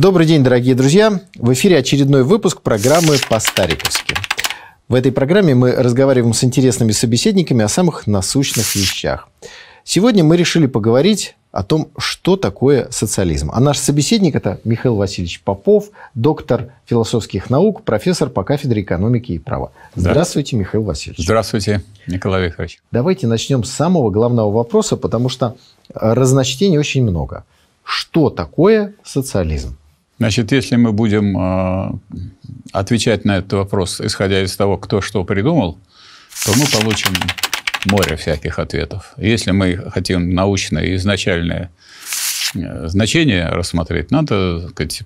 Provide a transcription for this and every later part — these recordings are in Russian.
Добрый день, дорогие друзья! В эфире очередной выпуск программы «По-стариковски». В этой программе мы разговариваем с интересными собеседниками о самых насущных вещах. Сегодня мы решили поговорить о том, что такое социализм. А наш собеседник – это Михаил Васильевич Попов, доктор философских наук, профессор по кафедре экономики и права. Здравствуйте, Михаил Васильевич. Здравствуйте, Николай Викторович. Давайте начнем с самого главного вопроса, потому что э, разночтений очень много. Что такое социализм? Значит, если мы будем а, отвечать на этот вопрос, исходя из того, кто что придумал, то мы получим море всяких ответов. Если мы хотим научное и изначальное э, значение рассмотреть, надо, сказать,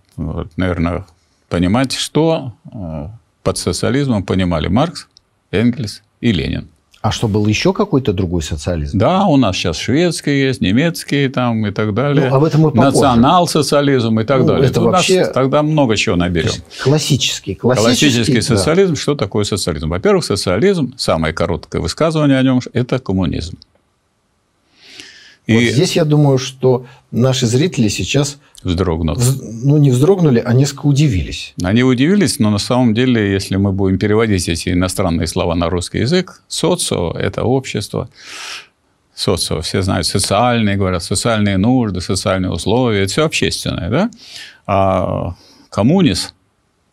наверное, понимать, что э, под социализмом понимали Маркс, Энгельс и Ленин. А что, был еще какой-то другой социализм? Да, у нас сейчас шведский есть, немецкий там и так далее. Ну, об этом мы попозже. Национал-социализм и так ну, далее. Это у вообще... нас тогда много чего наберем. Классический, классический. Классический социализм. Да. Что такое социализм? Во-первых, социализм, самое короткое высказывание о нем, это коммунизм. И... Вот здесь я думаю, что наши зрители сейчас вздрогнут. Ну, не вздрогнули, а несколько удивились. Они удивились, но на самом деле, если мы будем переводить эти иностранные слова на русский язык, социо – это общество, социо, все знают социальные, говорят, социальные нужды, социальные условия, это все общественное, да? А коммунист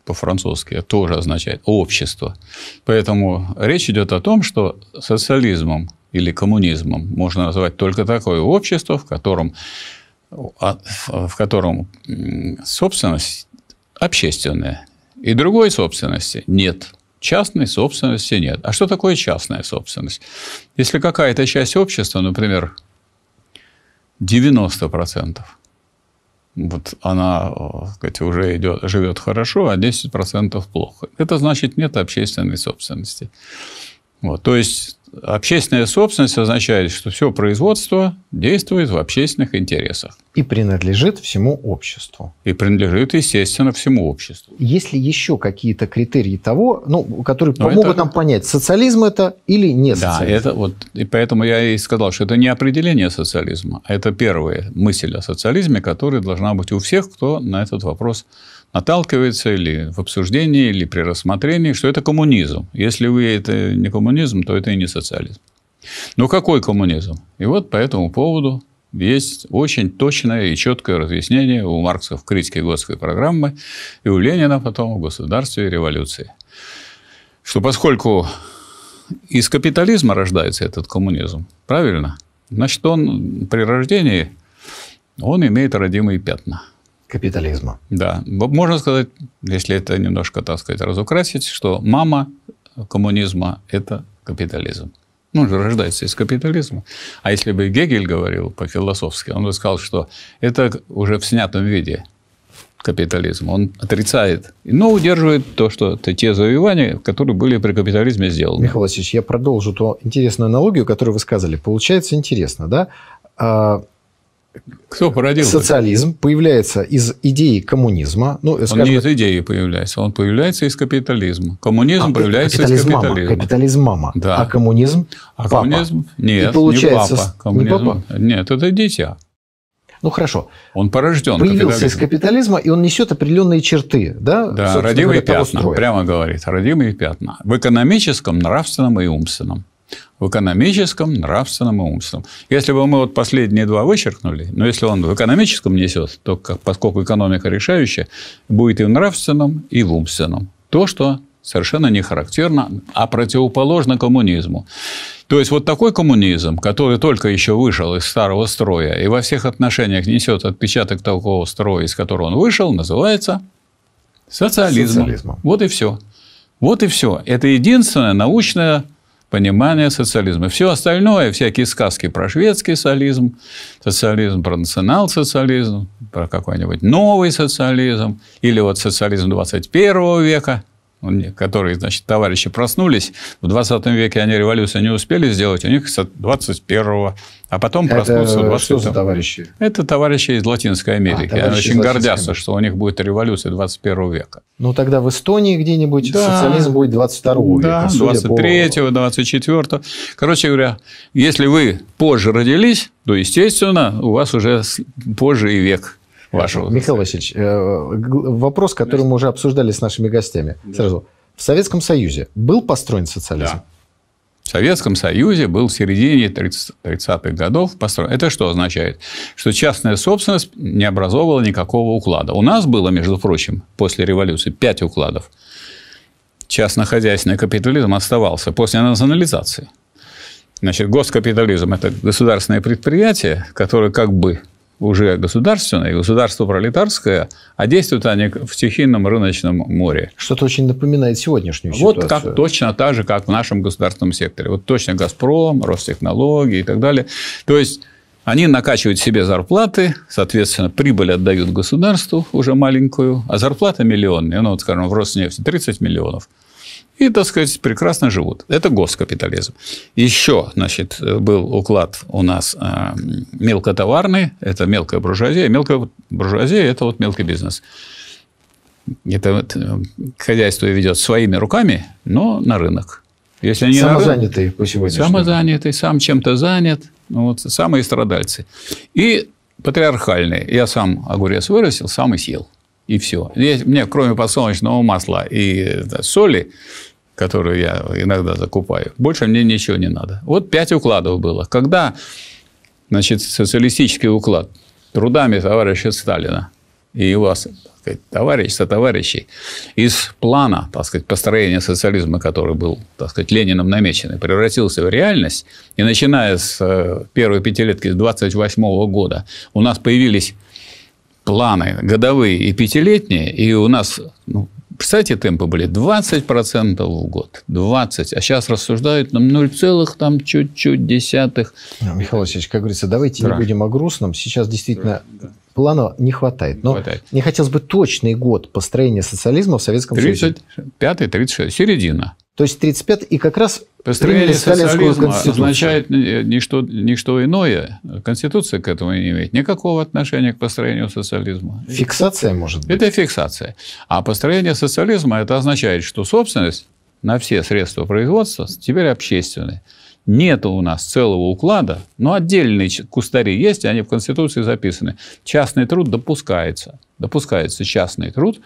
по-французски тоже означает общество. Поэтому речь идет о том, что социализмом или коммунизмом можно назвать только такое общество, в котором, а, в котором собственность общественная и другой собственности нет. Частной собственности нет. А что такое частная собственность? Если какая-то часть общества, например, 90%, вот она э, сказать, уже идет, живет хорошо, а 10% плохо. Это значит, нет общественной собственности. Вот. То есть общественная собственность означает, что все производство действует в общественных интересах. И принадлежит всему обществу. И принадлежит, естественно, всему обществу. Есть ли еще какие-то критерии того, ну, которые ну, помогут это... нам понять, социализм это или не социализм? Да, это вот, и поэтому я и сказал, что это не определение социализма, а это первая мысль о социализме, которая должна быть у всех, кто на этот вопрос Наталкивается или в обсуждении, или при рассмотрении, что это коммунизм. Если вы это не коммунизм, то это и не социализм. Но какой коммунизм? И вот по этому поводу есть очень точное и четкое разъяснение у Маркса в критике Госской программы и у Ленина потом в «Государстве и революции». Что поскольку из капитализма рождается этот коммунизм, правильно? Значит, он при рождении, он имеет родимые пятна – капитализма. Да. Можно сказать, если это немножко, так сказать, разукрасить, что мама коммунизма – это капитализм. Ну, а он же рождается из капитализма. А если бы Гегель говорил по-философски, он бы сказал, что это уже в снятом виде капитализм. Он отрицает, но ну, удерживает то, что -то, те завоевания, которые были при капитализме сделаны. Михаил Васильевич, я продолжу ту интересную аналогию, которую вы сказали. Получается интересно, да? А, кто породил? Социализм это? появляется из идеи коммунизма. Ну, скажем, он не из идеи появляется, он появляется из капитализма. Коммунизм а, появляется капитализм из капитализма. Мама, капитализм мама. Да. А коммунизм а папа. Коммунизм? Нет, И получается, не папа. Коммунизм, не папа? Нет, это дитя. Ну хорошо. Он порожден. Появился капитализм. из капитализма, и он несет определенные черты, да? Да, родимые говоря, пятна. Прямо говорит, родимые пятна. В экономическом, нравственном и умственном в экономическом, нравственном и умственном. Если бы мы вот последние два вычеркнули, но если он в экономическом несет, то как, поскольку экономика решающая, будет и в нравственном, и в умственном. То, что совершенно не характерно, а противоположно коммунизму. То есть вот такой коммунизм, который только еще вышел из старого строя и во всех отношениях несет отпечаток такого строя, из которого он вышел, называется социализмом. социализмом. Вот и все. Вот и все. Это единственное научное понимание социализма. Все остальное, всякие сказки про шведский социализм, социализм про национал-социализм, про какой-нибудь новый социализм, или вот социализм 21 века – которые, значит, товарищи проснулись. В 20 веке они революцию не успели сделать, у них с 21-го. А потом это проснутся 20 что за товарищи? Это товарищи из Латинской Америки. А, они очень гордятся, Америки. что у них будет революция 21 века. Ну, тогда в Эстонии где-нибудь да, социализм будет 22 да, века. 23-го, по... 24-го. Короче говоря, если вы позже родились, то, естественно, у вас уже позже и век вашего. Михаил Васильевич, э, вопрос, который мы уже обсуждали с нашими гостями. Да. Сразу. В Советском Союзе был построен социализм? Да. В Советском Союзе был в середине 30-х годов построен. Это что означает? Что частная собственность не образовывала никакого уклада. У нас было, между прочим, после революции пять укладов. Частнохозяйственный капитализм оставался после национализации. Значит, госкапитализм – это государственное предприятие, которое как бы уже государственное, государство пролетарское, а действуют они в стихийном рыночном море. Что-то очень напоминает сегодняшнюю ситуацию. Вот как, точно так же, как в нашем государственном секторе. Вот точно «Газпром», «Ростехнологии» и так далее. То есть, они накачивают себе зарплаты, соответственно, прибыль отдают государству уже маленькую, а зарплата миллионная, ну, вот, скажем, в Роснефти 30 миллионов – и, так сказать, прекрасно живут. Это госкапитализм. Еще, значит, был уклад у нас а, мелкотоварный, это мелкая буржуазия. Мелкая буржуазия – это вот мелкий бизнес. Это вот э, хозяйство ведет своими руками, но на рынок. Если не самозанятый рынок, по сегодняшнему. Самозанятый, сам чем-то занят. Ну вот, самые страдальцы. И патриархальные. Я сам огурец вырастил, сам и съел. И все. Здесь, мне, кроме подсолнечного масла и соли, которую я иногда закупаю. Больше мне ничего не надо. Вот пять укладов было. Когда значит, социалистический уклад трудами товарища Сталина и его сказать, товарищ, сотоварищей из плана так сказать, построения социализма, который был так сказать, Лениным намечен, превратился в реальность. И начиная с э, первой пятилетки, с 28 года, у нас появились планы годовые и пятилетние, и у нас ну, Представьте, темпы были 20% в год. 20. А сейчас рассуждают нам 0, там чуть-чуть десятых. Ну, Михаил Васильевич, как говорится, давайте Страшно. не будем о грустном. Сейчас действительно да. плана не хватает. Но не хватает. мне хотелось бы точный год построения социализма в Советском 30, Союзе. 35-36, середина. То есть 35 и как раз Построение социализма означает ничто, ничто иное. Конституция к этому не имеет никакого отношения к построению социализма. Фиксация может быть. Это фиксация. А построение социализма это означает, что собственность на все средства производства теперь общественная. Нет у нас целого уклада, но отдельные кустари есть, они в Конституции записаны. Частный труд допускается. Допускается частный труд,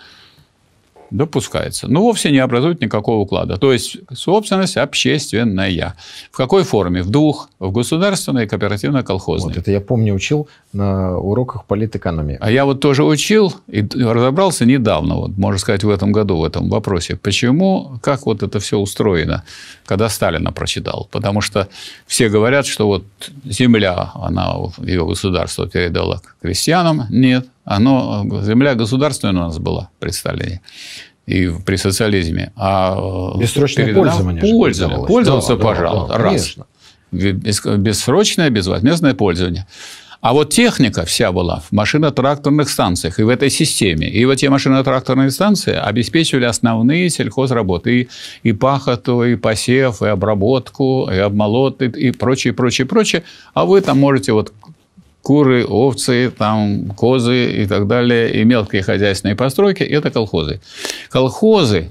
допускается, но вовсе не образует никакого уклада. То есть собственность общественная. В какой форме? В двух. В государственной и кооперативно-колхозной. Вот это я помню учил на уроках политэкономии. А я вот тоже учил и разобрался недавно, вот, можно сказать, в этом году, в этом вопросе. Почему, как вот это все устроено, когда Сталина прочитал? Потому что все говорят, что вот земля, она ее государство передало крестьянам. Нет, оно, э, земля государственная у нас была при Сталине и при социализме. А э, Бессрочное пользование. Пользование. Пользовался, да, пожалуйста. Да, да, раз. Бессрочное, безвозмездное пользование. А вот техника вся была в машино-тракторных станциях и в этой системе. И вот те машино-тракторные станции обеспечивали основные сельхозработы. И, и пахоту, и посев, и обработку, и обмолот, и прочее, прочее, прочее. А вы там можете вот куры, овцы, там, козы и так далее, и мелкие хозяйственные постройки – это колхозы. Колхозы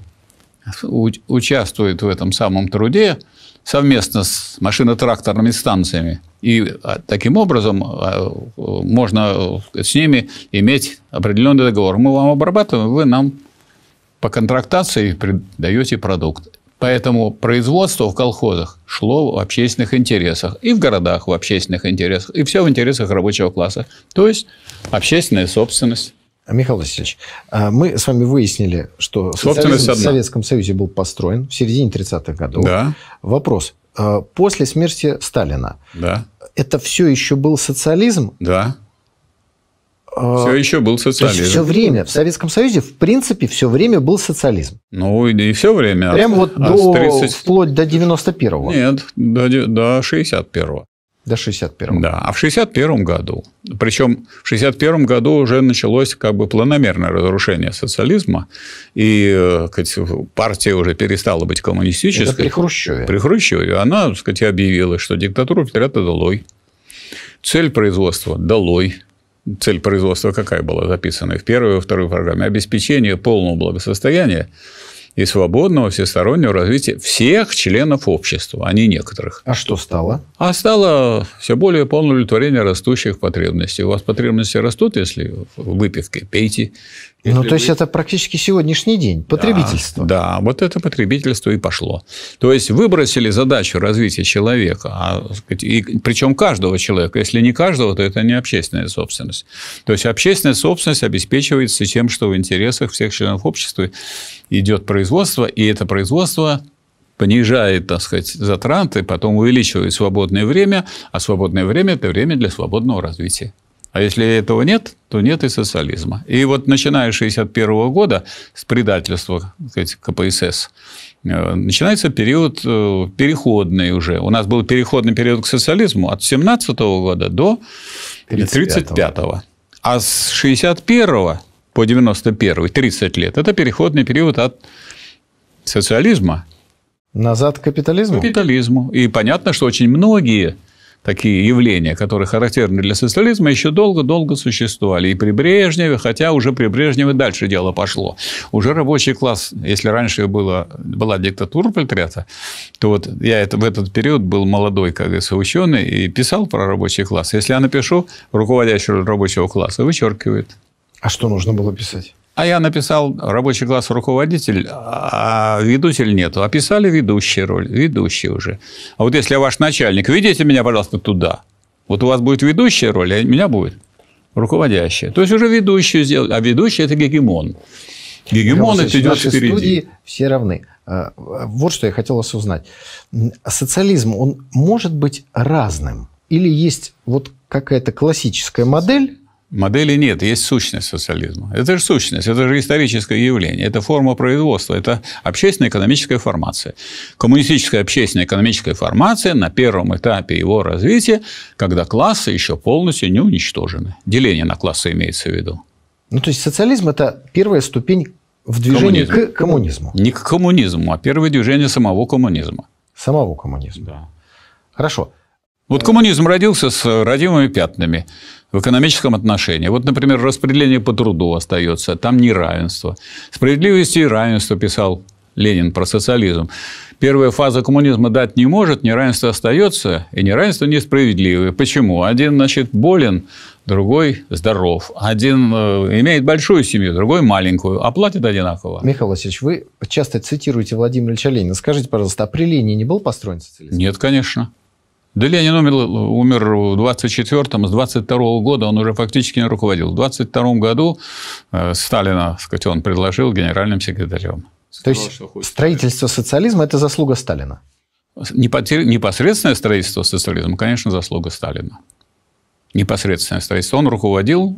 участвуют в этом самом труде совместно с машино-тракторными станциями. И а, таким образом а, можно с ними иметь определенный договор. Мы вам обрабатываем, вы нам по контрактации даете продукт. Поэтому производство в колхозах шло в общественных интересах, и в городах в общественных интересах, и все в интересах рабочего класса. То есть общественная собственность. А, Михаил Васильевич, а, мы с вами выяснили, что социализм в Советском Союзе был построен в середине 30-х годов. Да. Вопрос. А, после смерти Сталина да. это все еще был социализм? Да. А, все еще был социализм. Все время. В Советском Союзе, в принципе, все время был социализм. Ну, и все время. Прям от, вот а до, 30... вплоть до 91-го. Нет, до, до 61-го. До 61-го. Да, а в 61-м году, причем в 61-м году уже началось как бы планомерное разрушение социализма, и сказать, э, партия уже перестала быть коммунистической. Это при Хрущеве. При Хрущеве. Она, так сказать, объявила, что диктатуру Петра долой, цель производства долой, цель производства какая была записана в первой и второй программе? Обеспечение полного благосостояния и свободного всестороннего развития всех членов общества, а не некоторых. А что стало? А стало все более полное удовлетворение растущих потребностей. У вас потребности растут, если выпивки пейте, ну, то вы... есть это практически сегодняшний день, потребительство. Да, да, вот это потребительство и пошло. То есть выбросили задачу развития человека, а, и, причем каждого человека. Если не каждого, то это не общественная собственность. То есть общественная собственность обеспечивается тем, что в интересах всех членов общества идет производство, и это производство понижает, так сказать, затраты, потом увеличивает свободное время, а свободное время – это время для свободного развития. А если этого нет, то нет и социализма. И вот начиная с 1961 года, с предательства сказать, КПСС, э, начинается период э, переходный уже. У нас был переходный период к социализму от 17 года до 35 -го. А с 61 по 91 30 лет это переходный период от социализма Назад к капитализму? К капитализму. И понятно, что очень многие такие явления, которые характерны для социализма, еще долго-долго существовали. И при Брежневе, хотя уже при Брежневе дальше дело пошло. Уже рабочий класс, если раньше было, была диктатура пролетариата, то вот я это, в этот период был молодой, как говорится, ученый, и писал про рабочий класс. Если я напишу, руководящий рабочего класса вычеркивает. А что нужно было писать? А я написал рабочий класс руководитель, а, а ведущий нету. описали писали ведущие роль, ведущий уже. А вот если я ваш начальник, видите меня, пожалуйста, туда. Вот у вас будет ведущая роль, а у меня будет руководящая. То есть уже ведущую сделать, а ведущий – это гегемон. Гегемон – это идет впереди. студии все равны. А, вот что я хотел вас узнать. Социализм, он может быть разным? Или есть вот какая-то классическая модель, Модели нет, есть сущность социализма. Это же сущность, это же историческое явление, это форма производства, это общественно-экономическая формация. Коммунистическая общественно-экономическая формация на первом этапе его развития, когда классы еще полностью не уничтожены. Деление на классы имеется в виду. Ну, то есть социализм – это первая ступень в движении коммунизм. к коммунизму. Не к коммунизму, а первое движение самого коммунизма. Самого коммунизма. Да. Хорошо. Вот коммунизм родился с родимыми пятнами в экономическом отношении. Вот, например, распределение по труду остается, там неравенство. Справедливости и равенство писал Ленин про социализм. Первая фаза коммунизма дать не может, неравенство остается, и неравенство несправедливое. Почему? Один, значит, болен, другой здоров. Один э, имеет большую семью, другой маленькую, а платит одинаково. Михаил Васильевич, вы часто цитируете Владимира Ильича Ленина. Скажите, пожалуйста, а при Ленине не был построен социализм? Нет, конечно. Да Ленин умер, умер в 24-м, с 22 -го года он уже фактически не руководил. В 22 году э, Сталина, так сказать, он предложил генеральным секретарем. То есть строительство социализма – это заслуга Сталина? Непосредственное строительство социализма, конечно, заслуга Сталина. Непосредственное строительство. Он руководил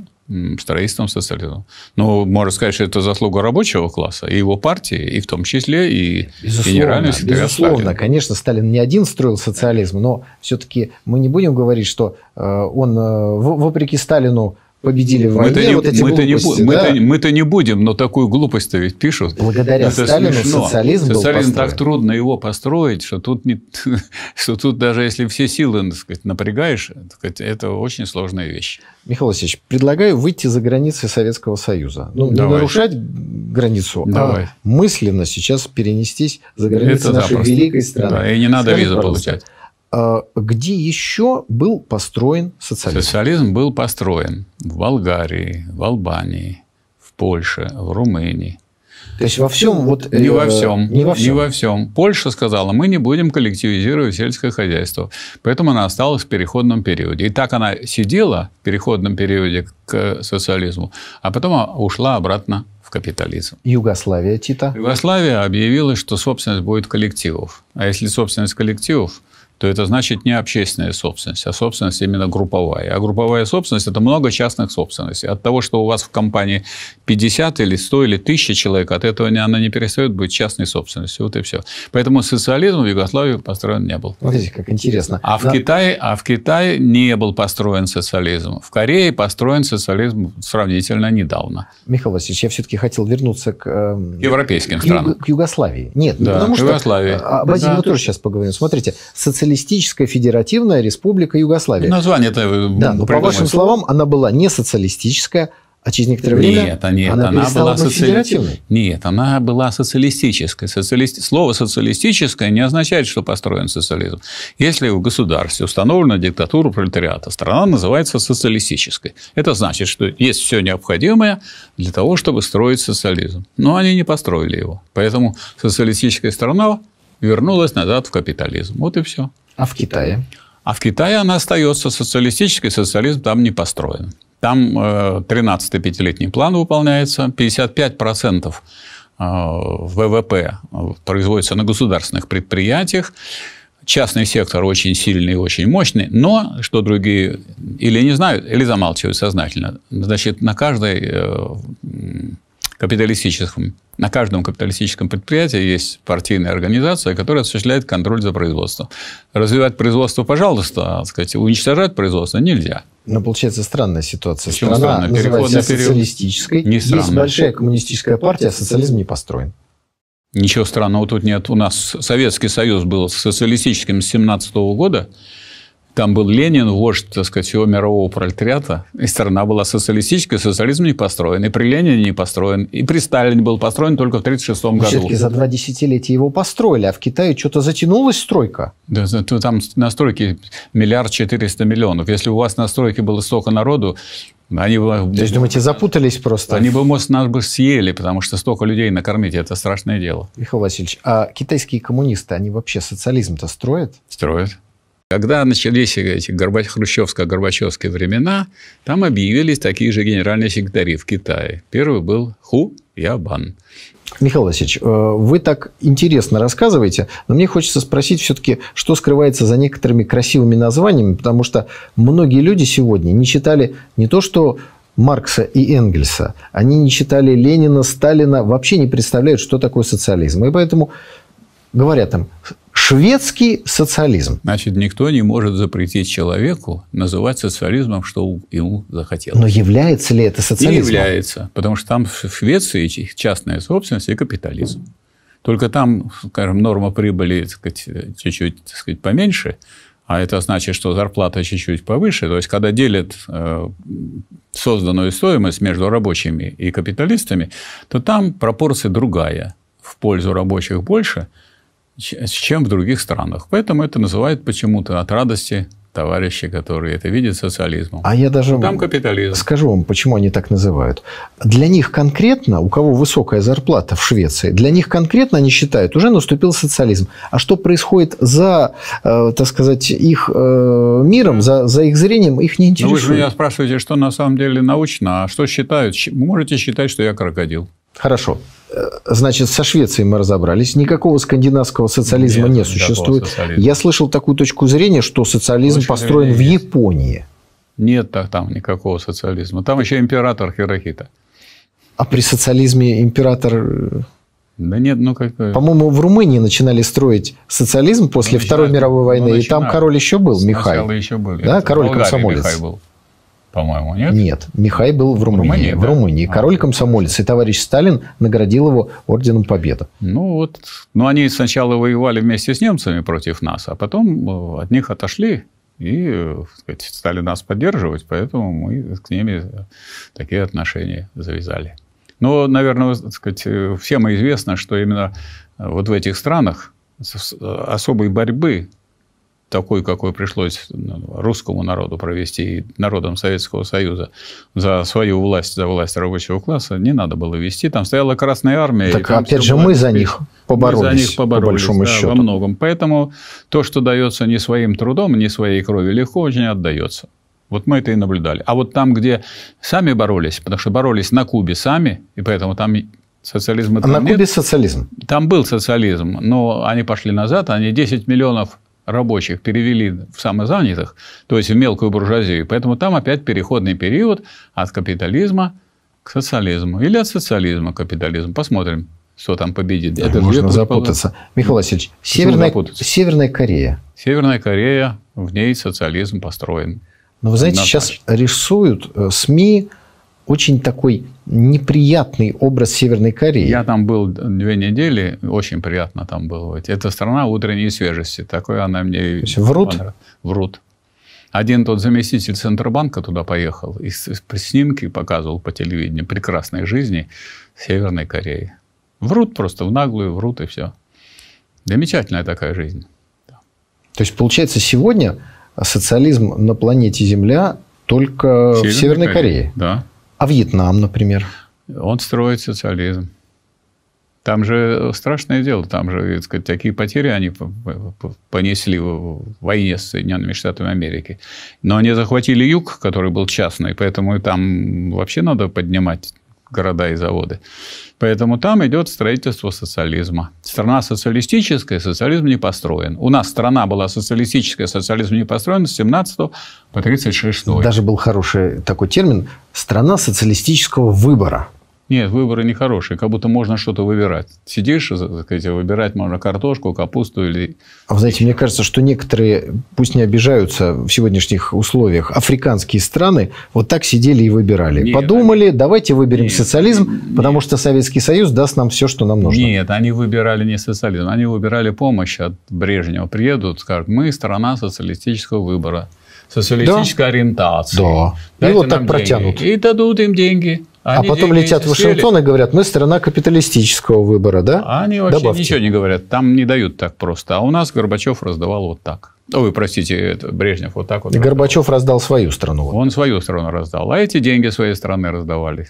строительством социализма. Но ну, можно сказать, что это заслуга рабочего класса и его партии, и в том числе и безусловно, генеральный Безусловно, Сталина. конечно, Сталин не один строил социализм, но все-таки мы не будем говорить, что э, он э, вопреки Сталину победили в войне. Мы-то не, вот эти мы глупости, не, да? мы-то, мы-то не будем, но такую глупость-то ведь пишут. Благодаря это Сталину смешно. социализм был Сталин построен. так трудно его построить, что тут, не, что тут даже если все силы так сказать, напрягаешь, сказать, это очень сложная вещь. Михаил Васильевич, предлагаю выйти за границы Советского Союза. Ну, Давай. не нарушать границу, а Давай. а мысленно сейчас перенестись за границы это нашей запросто. великой страны. Да, и не надо Скажи, визу получать. А, где еще был построен социализм? Социализм был построен в Болгарии, в Албании, в Польше, в Румынии. То есть во всем вот... Не э, во всем. Не во всем. Не во всем. Польша сказала, мы не будем коллективизировать сельское хозяйство. Поэтому она осталась в переходном периоде. И так она сидела в переходном периоде к социализму, а потом а, ушла обратно в капитализм. Югославия, Тита? Югославия объявила, что собственность будет коллективов. А если собственность коллективов, то это значит не общественная собственность, а собственность именно групповая. А групповая собственность – это много частных собственностей. От того, что у вас в компании 50 или 100 или 1000 человек, от этого она не перестает быть частной собственностью. Вот и все. Поэтому социализм в Югославии построен не был. Смотрите, как интересно. А, да. в, Китае, а в Китае не был построен социализм. В Корее построен социализм сравнительно недавно. Михаил Васильевич, я все-таки хотел вернуться к... Э, Европейским к, странам. К, к Югославии. Нет, ну, да, потому к Югославии. что... О Бразилии да. тоже сейчас поговорим. Смотрите, социализм социалистическая федеративная республика Югославия. название это э, Да, но по вашим словам, она была не социалистическая, а через некоторое время нет, нет, она, она была социалистической. Нет, она была социалистической. Социалист Слово «социалистическое» не означает, что построен социализм. Если в государстве установлена диктатура пролетариата, страна называется социалистической. Это значит, что есть все необходимое для того, чтобы строить социализм. Но они не построили его. Поэтому социалистическая страна вернулась назад в капитализм. Вот и все. А в Китае? А в Китае она остается социалистической, социализм там не построен. Там 13-й э, пятилетний план выполняется, 55% э, ВВП производится на государственных предприятиях, частный сектор очень сильный и очень мощный, но, что другие или не знают, или замалчивают сознательно, значит, на каждой э, капиталистическом. На каждом капиталистическом предприятии есть партийная организация, которая осуществляет контроль за производством. Развивать производство, пожалуйста, а, сказать, уничтожать производство нельзя. Но ну, получается странная ситуация. Почему Страна странно? называется период... социалистической. Не странно. есть большая коммунистическая партия, а социализм не построен. Ничего странного тут нет. У нас Советский Союз был социалистическим с 17 года. Там был Ленин, вождь, так сказать, всего мирового пролетариата. И страна была социалистическая, социализм не построен. И при Ленине не построен. И при Сталине был построен только в 1936 ну, году. все за два десятилетия его построили, а в Китае что-то затянулась стройка. Да, там на стройке миллиард четыреста миллионов. Если у вас на стройке было столько народу, они бы... То есть, думаете, запутались просто? Они бы, может, нас бы съели, потому что столько людей накормить – это страшное дело. Михаил Васильевич, а китайские коммунисты, они вообще социализм-то строят? Строят. Когда начались эти Горбачевско-Горбачевские времена, там объявились такие же генеральные секретари в Китае. Первый был Ху Ябан. Михаил Васильевич, э, вы так интересно рассказываете, но мне хочется спросить все-таки, что скрывается за некоторыми красивыми названиями, потому что многие люди сегодня не читали не то, что Маркса и Энгельса, они не читали Ленина, Сталина, вообще не представляют, что такое социализм. И поэтому говорят им, Шведский социализм. Значит, никто не может запретить человеку называть социализмом, что ему захотелось. Но является ли это социализмом? Не является. Потому что там в Швеции частная собственность и капитализм. Только там, скажем, норма прибыли чуть-чуть поменьше, а это значит, что зарплата чуть-чуть повыше. То есть, когда делят э, созданную стоимость между рабочими и капиталистами, то там пропорция другая. В пользу рабочих больше – чем в других странах. Поэтому это называют почему-то от радости товарищи, которые это видят социализмом. А я даже Там капитализм. скажу вам, почему они так называют. Для них конкретно, у кого высокая зарплата в Швеции, для них конкретно они считают, уже наступил социализм. А что происходит за, э, так сказать, их э, миром, за, за их зрением, их не интересует. Но вы же меня спрашиваете, что на самом деле научно, а что считают? Вы можете считать, что я крокодил. Хорошо. Э, значит, со Швецией мы разобрались. Никакого скандинавского социализма Нет, не существует. Социализма. Я слышал такую точку зрения, что социализм Очень построен в Японии. Нет так, там никакого социализма. Там еще император Хирохита. А при социализме император... Э, да нет, ну как... По-моему, в Румынии начинали строить социализм после ну, Второй мировой ну, войны, ну, и там король еще был, Михаил. Сначала еще был. Да, король-комсомолец. Михай был по-моему, нет? Нет. Михай был в Румынии. Румынии в Румынии. А. Король а, комсомолец и товарищ Сталин наградил его орденом Победы. Ну вот, но они сначала воевали вместе с немцами против нас, а потом э, от них отошли и сказать, стали нас поддерживать, поэтому мы к ними такие отношения завязали. Но, наверное, сказать, э, всем известно, что именно э, вот в этих странах особой борьбы такой, какой пришлось ну, русскому народу провести и народам Советского Союза за свою власть, за власть рабочего класса, не надо было вести. Там стояла Красная Армия. Так, опять же, мы за них поборолись, мы за них поборолись, по большому да, счету. во многом. Поэтому то, что дается не своим трудом, не своей крови, легко очень отдается. Вот мы это и наблюдали. А вот там, где сами боролись, потому что боролись на Кубе сами, и поэтому там социализм а там на нет. Кубе социализм? Там был социализм, но они пошли назад, они 10 миллионов рабочих перевели в самозанятых, то есть в мелкую буржуазию. Поэтому там опять переходный период от капитализма к социализму. Или от социализма к капитализму. Посмотрим, что там победит. Это Можно запутаться. Михаил Васильевич, Северная, Северная Корея. Северная Корея, в ней социализм построен. Но вы знаете, Однозначно. сейчас рисуют э, СМИ очень такой неприятный образ Северной Кореи. Я там был две недели, очень приятно там было Это страна утренней свежести, такой она мне... Врут? Врут. Один тот заместитель Центробанка туда поехал и снимки показывал по телевидению прекрасной жизни Северной Кореи. Врут просто, в наглую врут и все. Замечательная такая жизнь. То есть, получается, сегодня социализм на планете Земля только Северной в Северной Корее. Корее. Да. А Вьетнам, например? Он строит социализм. Там же страшное дело, там же так сказать, такие потери они понесли в войне с Соединенными Штатами Америки. Но они захватили юг, который был частный, поэтому там вообще надо поднимать города и заводы. Поэтому там идет строительство социализма. Страна социалистическая, социализм не построен. У нас страна была социалистическая, социализм не построен с 17 по 36 Даже был хороший такой термин «страна социалистического выбора». Нет, выборы нехорошие, как будто можно что-то выбирать. Сидишь, так сказать, выбирать можно картошку, капусту или... А вы знаете, мне кажется, что некоторые, пусть не обижаются в сегодняшних условиях, африканские страны вот так сидели и выбирали. Нет, Подумали, они... давайте выберем нет, социализм, нет, потому что Советский Союз даст нам все, что нам нужно. Нет, они выбирали не социализм, они выбирали помощь от Брежнева. Приедут, скажут, мы страна социалистического выбора социалистической да? ориентации. Да. и вот так деньги. протянут. И дадут им деньги. А а они а потом летят в Вашингтон и говорят, мы страна капиталистического выбора, да? А они вообще Добавьте. ничего не говорят, там не дают так просто. А у нас Горбачев раздавал вот так. Ой, ну, простите, это Брежнев вот так вот. И Горбачев раздал свою страну. Он свою страну раздал. А эти деньги своей страны раздавали.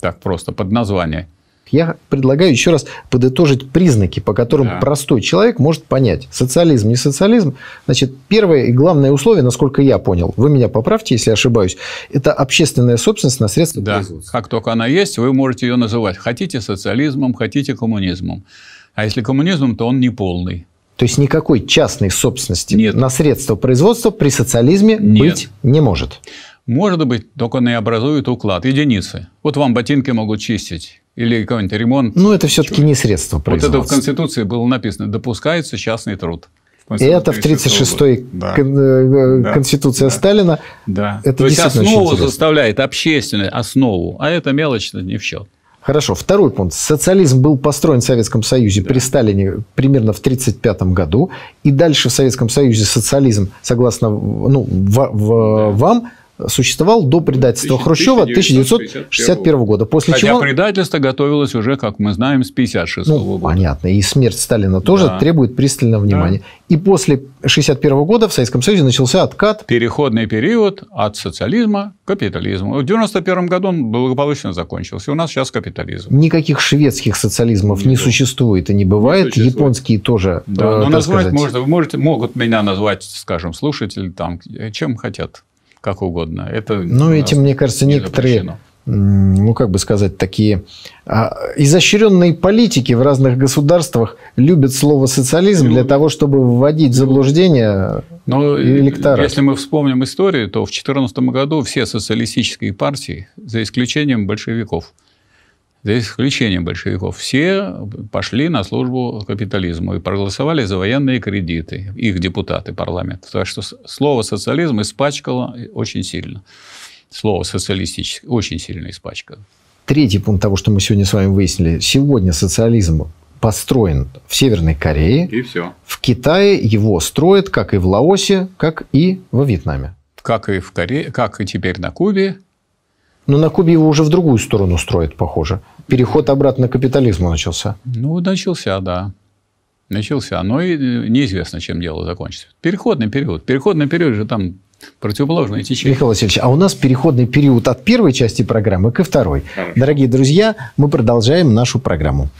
Так просто, под название. Я предлагаю еще раз подытожить признаки, по которым да. простой человек может понять, социализм, не социализм. Значит, первое и главное условие, насколько я понял, вы меня поправьте, если ошибаюсь, это общественная собственность на средства да. производства. Как только она есть, вы можете ее называть. Хотите социализмом, хотите коммунизмом. А если коммунизмом, то он не полный. То есть никакой частной собственности Нет. на средства производства при социализме Нет. быть не может. Может быть, только они образуют уклад, единицы. Вот вам ботинки могут чистить или какой-нибудь ремонт. Ну, это все-таки не средство производства. Вот это в Конституции было написано, допускается частный труд. И это в 36-й да. кон- э, э, да. Конституция Сталина. Да. Это То есть основу заставляет общественную основу, а это мелочь не в счет. Хорошо. Второй пункт. Социализм был построен в Советском Союзе да. при Сталине примерно в 1935 году. И дальше в Советском Союзе социализм, согласно ну, в, в, да. вам, существовал до предательства 1000, Хрущева 1961, 1961 года. После Хотя чего... предательство готовилось уже, как мы знаем, с 1956 ну, года. Понятно. И смерть Сталина тоже да. требует пристального внимания. Да. И после 1961 года в Советском Союзе начался откат. Переходный период от социализма к капитализму. В 1991 году он благополучно закончился. У нас сейчас капитализм. Никаких шведских социализмов не, не существует и не бывает. Не существует. Японские тоже. Да, э, но назвать сказать... можно, можете, могут меня назвать, скажем, слушатели там, чем хотят как угодно. Это ну, этим, мне кажется, не некоторые... Запрещено ну, как бы сказать, такие а, изощренные политики в разных государствах любят слово социализм для того, чтобы вводить в заблуждение Но ну, э, электорат. Если мы вспомним историю, то в 2014 году все социалистические партии, за исключением большевиков, за исключением большевиков, все пошли на службу капитализму и проголосовали за военные кредиты, их депутаты парламента. Так что слово «социализм» испачкало очень сильно. Слово «социалистическое» очень сильно испачкало. Третий пункт того, что мы сегодня с вами выяснили. Сегодня социализм построен в Северной Корее. И все. В Китае его строят, как и в Лаосе, как и во Вьетнаме. Как и в Корее, как и теперь на Кубе, но на Кубе его уже в другую сторону строят, похоже. Переход обратно к капитализму начался. Ну, начался, да. Начался. Но и э, неизвестно, чем дело закончится. Переходный период. Переходный период же там противоположное течение. Михаил Васильевич, а у нас переходный период от первой части программы ко второй. Дорогие друзья, мы продолжаем нашу программу.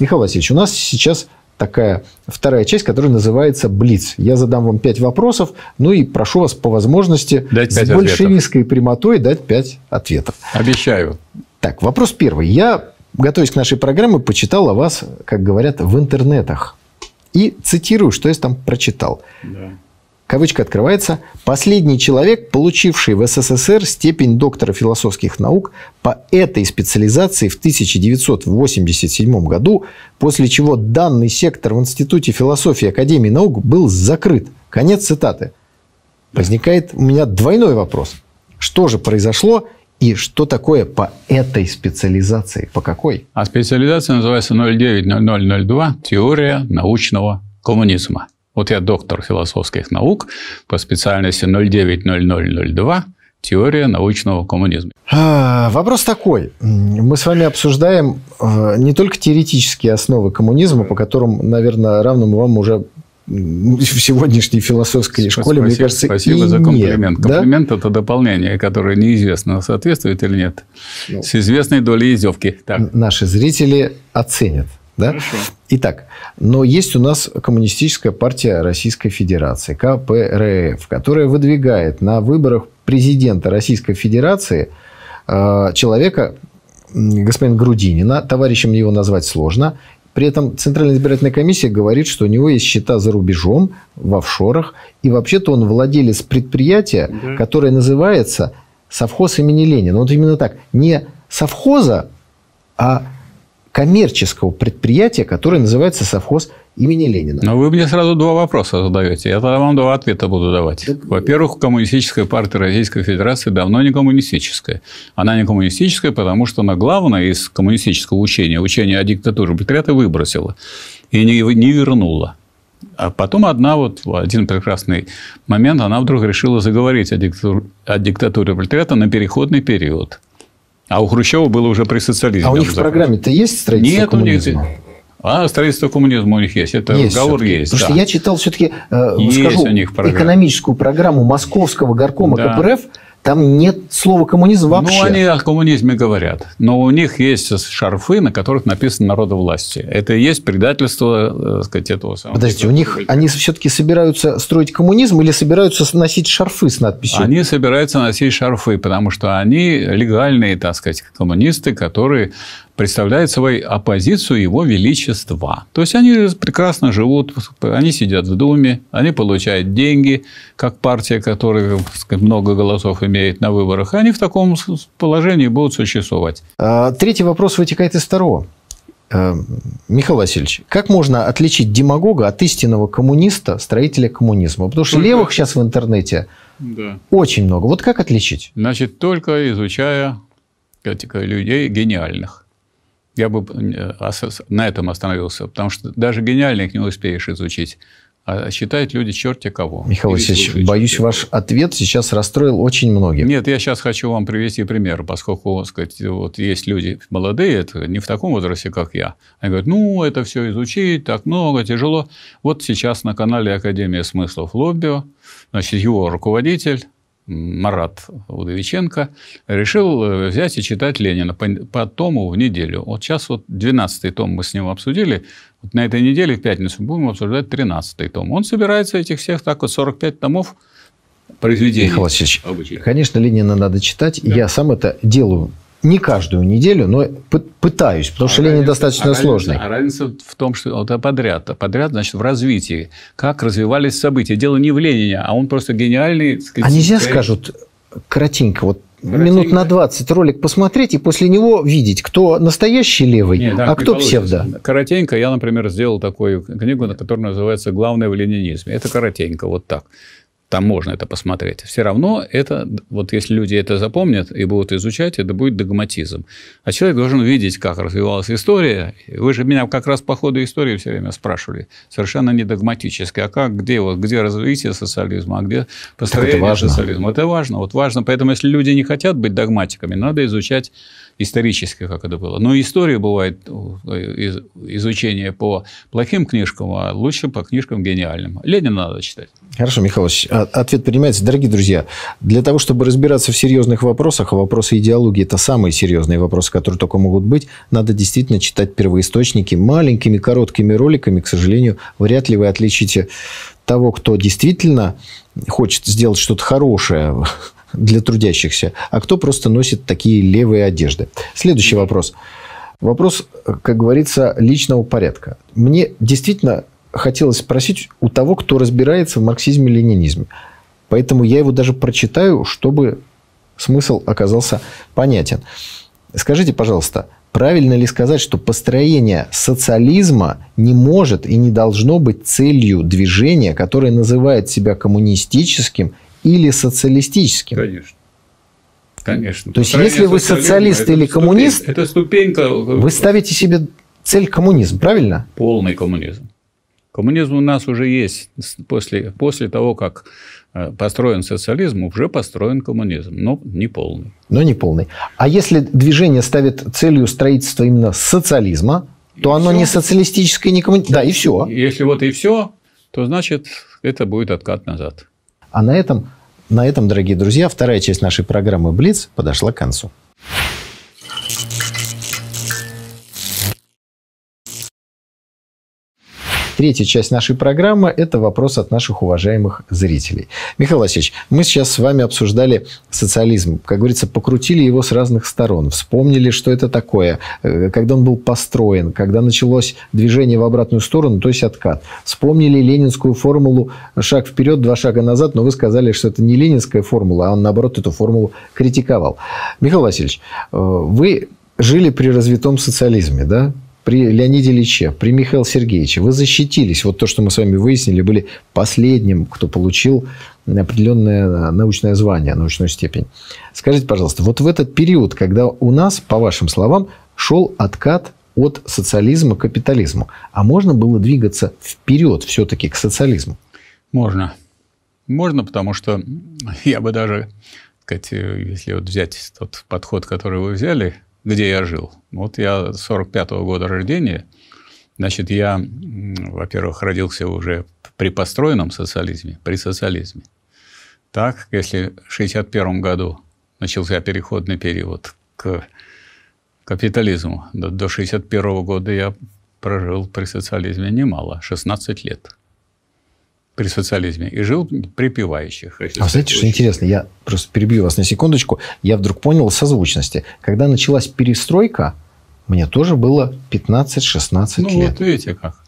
Михаил Васильевич, у нас сейчас такая вторая часть, которая называется «Блиц». Я задам вам пять вопросов, ну и прошу вас по возможности дать с большей ответов. прямотой дать пять ответов. Обещаю. Так, вопрос первый. Я, готовясь к нашей программе, почитал о вас, как говорят, в интернетах. И цитирую, что я там прочитал. Да. Кавычка открывается. «Последний человек, получивший в СССР степень доктора философских наук по этой специализации в 1987 году, после чего данный сектор в Институте философии Академии наук был закрыт». Конец цитаты. Возникает у меня двойной вопрос. Что же произошло и что такое по этой специализации? По какой? А специализация называется 090002 «Теория научного коммунизма». Вот я доктор философских наук по специальности 090002, теория научного коммунизма. А, вопрос такой. Мы с вами обсуждаем э, не только теоретические основы коммунизма, по которым, наверное, равным вам уже в сегодняшней философской спасибо, школе, мне кажется, Спасибо и за комплимент. Нет, комплимент да? – это дополнение, которое неизвестно, соответствует или нет. Ну, С известной долей издевки. Так. Наши зрители оценят. Да? Хорошо. Итак, но есть у нас Коммунистическая партия Российской Федерации, КПРФ, которая выдвигает на выборах президента Российской Федерации э, человека, господин Грудинина, товарищем его назвать сложно, при этом Центральная избирательная комиссия говорит, что у него есть счета за рубежом, в офшорах, и вообще-то он владелец предприятия, угу. которое называется совхоз имени Ленина. Ну, вот именно так. Не совхоза, а коммерческого предприятия, которое называется совхоз имени Ленина. Но ну, вы мне сразу два вопроса задаете. Я тогда вам два ответа буду давать. Так... Во-первых, Коммунистическая партия Российской Федерации давно не коммунистическая. Она не коммунистическая, потому что она главное из коммунистического учения, учения о диктатуре пролетариата выбросила и не, не вернула. А потом одна вот, один прекрасный момент, она вдруг решила заговорить о, диктатур, о диктатуре пролетариата на переходный период. А у Хрущева было уже при социализме. А у них в программе-то есть строительство Нет, коммунизма? у них... А строительство коммунизма у них есть. Это есть разговор есть. Потому да. что я читал все-таки э, скажу, у них программа. экономическую программу Московского горкома да. КПРФ, там нет слова коммунизм ну, вообще. Ну, они о коммунизме говорят. Но у них есть шарфы, на которых написано «народовластие». Это и есть предательство, э, так сказать, этого самого... Подождите, у них они все-таки собираются строить коммунизм или собираются носить шарфы с надписью? Они собираются носить шарфы, потому что они легальные, так сказать, коммунисты, которые представляет собой оппозицию его величества. То есть, они прекрасно живут, они сидят в Думе, они получают деньги, как партия, которая сказать, много голосов имеет на выборах. Они в таком положении будут существовать. А, третий вопрос вытекает из второго. Э, Михаил Васильевич, как можно отличить демагога от истинного коммуниста, строителя коммунизма? Потому что только... левых сейчас в интернете да. очень много. Вот как отличить? Значит, только изучая людей гениальных. Я бы э, на этом остановился, потому что даже гениальных не успеешь изучить. А считают люди черти кого. Михаил Васильевич, боюсь, ваш ответ сейчас расстроил очень многих. Нет, я сейчас хочу вам привести пример, поскольку, сказать, вот есть люди молодые, это не в таком возрасте, как я. Они говорят, ну, это все изучить, так много, тяжело. Вот сейчас на канале Академия смыслов Лоббио, значит, его руководитель Марат Удовиченко, решил э, взять и читать Ленина по, по тому в неделю. Вот сейчас вот 12 том мы с ним обсудили. Вот на этой неделе, в пятницу, будем обсуждать 13 том. Он собирается этих всех, так вот, 45 томов произведений. Михаил Васильевич, конечно, Ленина надо читать. Да. Я сам это делаю не каждую неделю, но пытаюсь, потому а что Ленин достаточно а сложный. Разница, а разница в том, что это подряд. А подряд, значит, в развитии. Как развивались события. Дело не в Ленине, а он просто гениальный... Сказать, а нельзя скорее... скажут коротенько, вот Коротенько. минут на 20 ролик посмотреть и после него видеть, кто настоящий левый, Нет, а кто псевдо. Коротенько я, например, сделал такую книгу, на которая называется «Главное в ленинизме». Это коротенько, вот так там можно это посмотреть. Все равно это, вот если люди это запомнят и будут изучать, это будет догматизм. А человек должен видеть, как развивалась история. Вы же меня как раз по ходу истории все время спрашивали. Совершенно не догматически. А как, где, вот, где развитие социализма, а где построение это важно. социализма? Это важно. Вот важно. Поэтому, если люди не хотят быть догматиками, надо изучать исторически, как это было. Но история бывает э, изучение по плохим книжкам, а лучше по книжкам гениальным. Ленина надо читать. Хорошо, Михайлович, а, ответ принимается. Дорогие друзья, для того, чтобы разбираться в серьезных вопросах, а вопросы идеологии – это самые серьезные вопросы, которые только могут быть, надо действительно читать первоисточники. Маленькими короткими роликами, к сожалению, вряд ли вы отличите того, кто действительно хочет сделать что-то хорошее для трудящихся, а кто просто носит такие левые одежды. Следующий вопрос. Вопрос, э, как говорится, личного порядка. Мне действительно хотелось спросить у того, кто разбирается в марксизме-ленинизме. Поэтому я его даже прочитаю, чтобы смысл оказался понятен. Скажите, пожалуйста, правильно ли сказать, что построение социализма не может и не должно быть целью движения, которое называет себя коммунистическим или социалистическим. Конечно. Конечно. То есть, если вы социалист или коммунист, это ступенька. Вы ставите себе цель коммунизм, правильно? Полный коммунизм. Коммунизм у нас уже есть. После, после того, как э, построен социализм, уже построен коммунизм, но не полный. Но не полный. А если движение ставит целью строительства именно социализма, то и оно все. не социалистическое, не коммунистическое. Да, и все. Если вот и все, то значит это будет откат назад. А на этом на этом, дорогие друзья, вторая часть нашей программы «Блиц» подошла к концу. Третья часть нашей программы – это вопрос от наших уважаемых зрителей. Михаил Васильевич, мы сейчас с вами обсуждали социализм. Как говорится, покрутили его с разных сторон. Вспомнили, что это такое, э, когда он был построен, когда началось движение в обратную сторону, то есть откат. Вспомнили ленинскую формулу «шаг вперед, два шага назад», но вы сказали, что это не ленинская формула, а он, наоборот, эту формулу критиковал. Михаил Васильевич, э, вы жили при развитом социализме, да? при Леониде Ильиче, при Михаиле Сергеевиче вы защитились. Вот то, что мы с вами выяснили, были последним, кто получил определенное э, научное звание, научную степень. Скажите, пожалуйста, вот в этот период, когда у нас, по вашим словам, шел откат от социализма к капитализму, а можно было двигаться вперед все-таки к социализму? Можно. Можно, потому что я бы даже, сказать, э, если вот взять тот подход, который вы взяли, где я жил. Вот я 45-го года рождения. Значит, я, во-первых, родился уже при построенном социализме, при социализме. Так, если в 1961 году начался переходный период к капитализму, до 1961 года я прожил при социализме немало, 16 лет при социализме и жил припевающих. А, а знаете, что интересно? Я просто перебью вас на секундочку. Я вдруг понял созвучности. Когда началась перестройка, мне тоже было 15-16 ну, лет. вот видите как.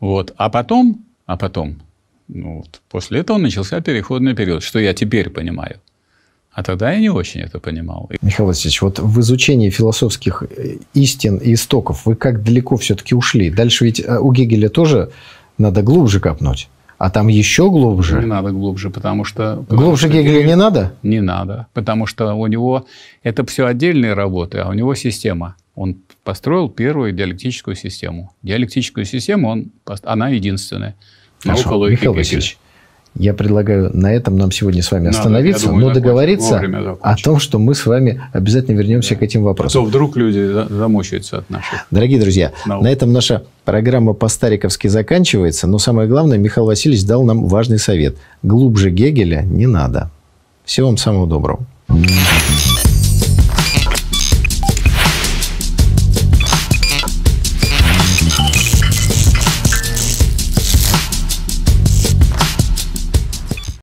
Вот. А потом, а потом, ну, вот, после этого начался переходный период, что я теперь понимаю. А тогда я не очень это понимал. Михаил Васильевич, вот в изучении философских э, истин и истоков вы как далеко все-таки ушли? Дальше ведь э, у Гегеля тоже надо глубже копнуть. А там еще глубже? Не надо глубже, потому что... Потому глубже что Гегеля не надо? Не надо, потому что у него это все отдельные работы, а у него система. Он построил первую диалектическую систему. Диалектическую систему, он, она единственная. Хорошо, Михаил Васильевич, я предлагаю на этом нам сегодня с вами Надо, остановиться, думаю, но договориться о том, что мы с вами обязательно вернемся да. к этим вопросам. А то вдруг люди замучаются от наших. Дорогие друзья, наук. на этом наша программа по-стариковски заканчивается, но самое главное, Михаил Васильевич дал нам важный совет. Глубже Гегеля не надо. Всего вам самого доброго.